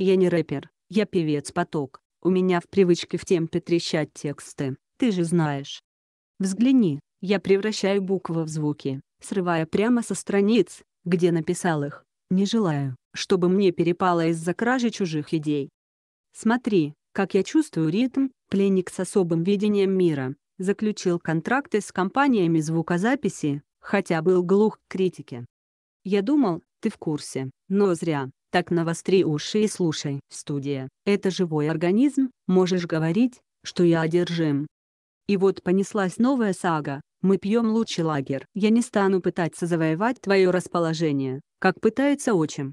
Я не рэпер, я певец поток. У меня в привычке в темпе трещать тексты, ты же знаешь. Взгляни, я превращаю буквы в звуки, срывая прямо со страниц, где написал их. Не желаю, чтобы мне перепало из-за кражи чужих идей. Смотри, как я чувствую ритм, пленник с особым видением мира, заключил контракты с компаниями звукозаписи, хотя был глух к критике. Я думал, ты в курсе, но зря. Так навостри уши и слушай. Студия. Это живой организм, можешь говорить, что я одержим. И вот понеслась новая сага. Мы пьем лучший лагерь. Я не стану пытаться завоевать твое расположение, как пытается отчим.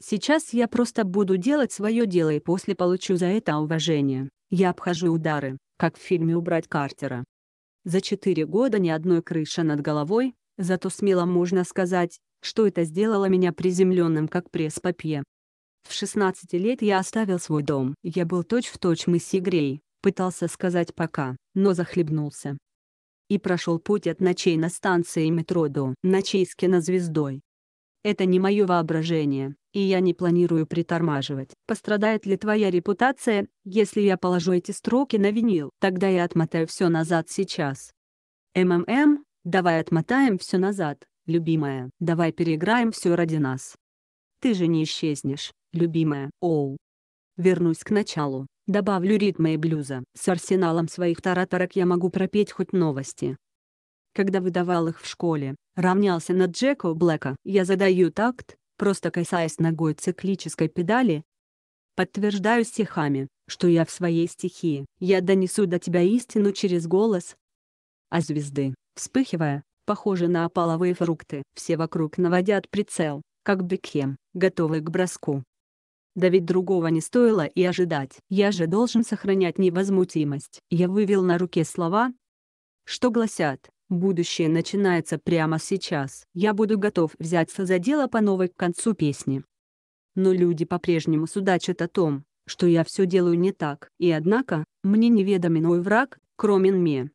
Сейчас я просто буду делать свое дело и после получу за это уважение. Я обхожу удары, как в фильме «Убрать Картера». За четыре года ни одной крыши над головой, Зато смело можно сказать, что это сделало меня приземленным как пресс-папье. В 16 лет я оставил свой дом. Я был точь-в-точь мыси Грей, пытался сказать «пока», но захлебнулся. И прошел путь от ночей на станции метро до ночей с кинозвездой. Это не мое воображение, и я не планирую притормаживать. Пострадает ли твоя репутация, если я положу эти строки на винил? Тогда я отмотаю все назад сейчас. МММ, Давай отмотаем все назад, любимая. Давай переиграем все ради нас. Ты же не исчезнешь, любимая. Оу. Вернусь к началу. Добавлю ритма и блюза. С арсеналом своих тараторок я могу пропеть хоть новости. Когда выдавал их в школе, равнялся на Джеку Блэка. Я задаю такт, просто касаясь ногой циклической педали. Подтверждаю стихами, что я в своей стихии. Я донесу до тебя истину через голос. А звезды, вспыхивая, похожи на опаловые фрукты. Все вокруг наводят прицел, как Бекхем, готовый к броску. Да ведь другого не стоило и ожидать. Я же должен сохранять невозмутимость. Я вывел на руке слова, что гласят «Будущее начинается прямо сейчас». Я буду готов взяться за дело по новой к концу песни. Но люди по-прежнему судачат о том, что я все делаю не так. И однако, мне неведомый мой враг, кроме мне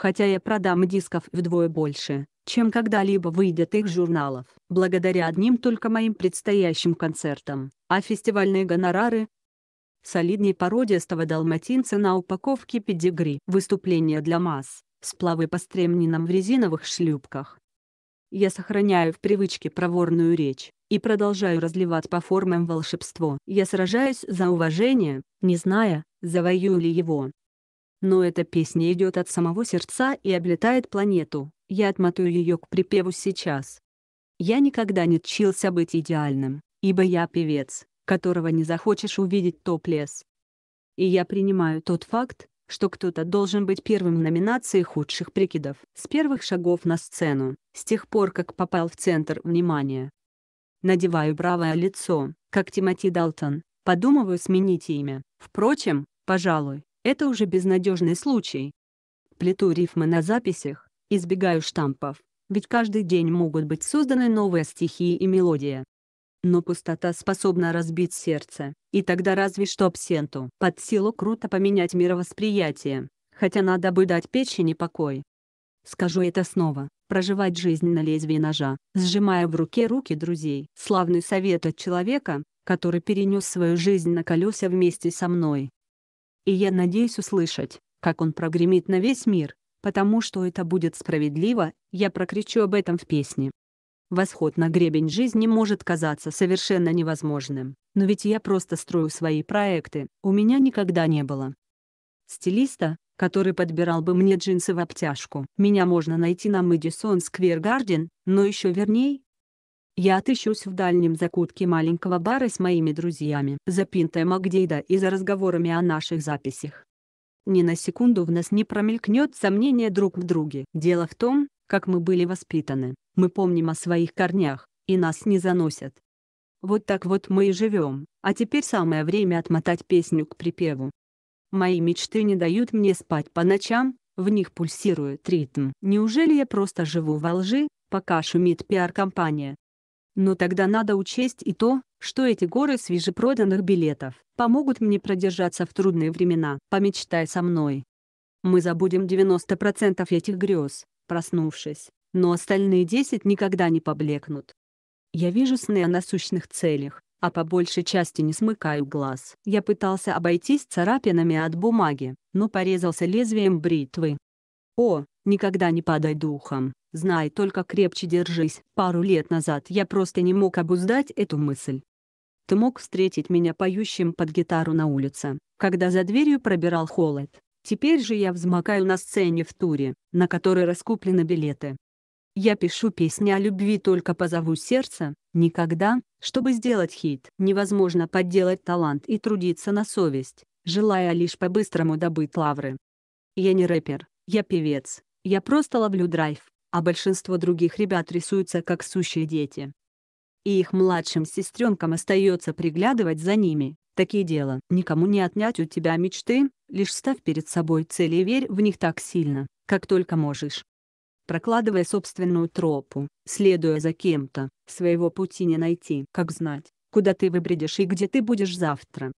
хотя я продам дисков вдвое больше, чем когда-либо выйдет их журналов. Благодаря одним только моим предстоящим концертам, а фестивальные гонорары солидней породистого далматинца на упаковке педигри. Выступление для масс, сплавы по стремнинам в резиновых шлюпках. Я сохраняю в привычке проворную речь и продолжаю разливать по формам волшебство. Я сражаюсь за уважение, не зная, завоюю ли его. Но эта песня идет от самого сердца и облетает планету, я отмотаю ее к припеву сейчас. Я никогда не тщился быть идеальным, ибо я певец, которого не захочешь увидеть топ-лес. И я принимаю тот факт, что кто-то должен быть первым в номинации худших прикидов с первых шагов на сцену, с тех пор, как попал в центр внимания. Надеваю бравое лицо, как Тимоти Далтон, подумываю сменить имя. Впрочем, пожалуй, это уже безнадежный случай. Плету рифмы на записях, избегаю штампов, ведь каждый день могут быть созданы новые стихи и мелодия. Но пустота способна разбить сердце, и тогда разве что абсенту под силу круто поменять мировосприятие, хотя надо бы дать печени покой. Скажу это снова, проживать жизнь на лезвии ножа, сжимая в руке руки друзей. Славный совет от человека, который перенес свою жизнь на колеса вместе со мной. И я надеюсь услышать, как он прогремит на весь мир, потому что это будет справедливо, я прокричу об этом в песне. Восход на гребень жизни может казаться совершенно невозможным, но ведь я просто строю свои проекты, у меня никогда не было. Стилиста, который подбирал бы мне джинсы в обтяжку. Меня можно найти на Мэдисон Сквер Гарден, но еще верней. Я отыщусь в дальнем закутке маленького бара с моими друзьями за пинтой Макдейда и за разговорами о наших записях. Ни на секунду в нас не промелькнет сомнение друг в друге. Дело в том, как мы были воспитаны. Мы помним о своих корнях, и нас не заносят. Вот так вот мы и живем, а теперь самое время отмотать песню к припеву. Мои мечты не дают мне спать по ночам, в них пульсирует ритм. Неужели я просто живу во лжи, пока шумит пиар-компания? Но тогда надо учесть и то, что эти горы свежепроданных билетов помогут мне продержаться в трудные времена. Помечтай со мной. Мы забудем 90% этих грез, проснувшись, но остальные 10 никогда не поблекнут. Я вижу сны о насущных целях, а по большей части не смыкаю глаз. Я пытался обойтись царапинами от бумаги, но порезался лезвием бритвы. О, никогда не падай духом. Знай только крепче держись. Пару лет назад я просто не мог обуздать эту мысль. Ты мог встретить меня поющим под гитару на улице, когда за дверью пробирал холод. Теперь же я взмокаю на сцене в туре, на который раскуплены билеты. Я пишу песни о любви только позову сердце, никогда, чтобы сделать хит. Невозможно подделать талант и трудиться на совесть, желая лишь по-быстрому добыть лавры. Я не рэпер, я певец, я просто ловлю драйв а большинство других ребят рисуются как сущие дети. И их младшим сестренкам остается приглядывать за ними. Такие дела. Никому не отнять у тебя мечты, лишь ставь перед собой цели и верь в них так сильно, как только можешь. Прокладывая собственную тропу, следуя за кем-то, своего пути не найти. Как знать, куда ты выбредешь и где ты будешь завтра.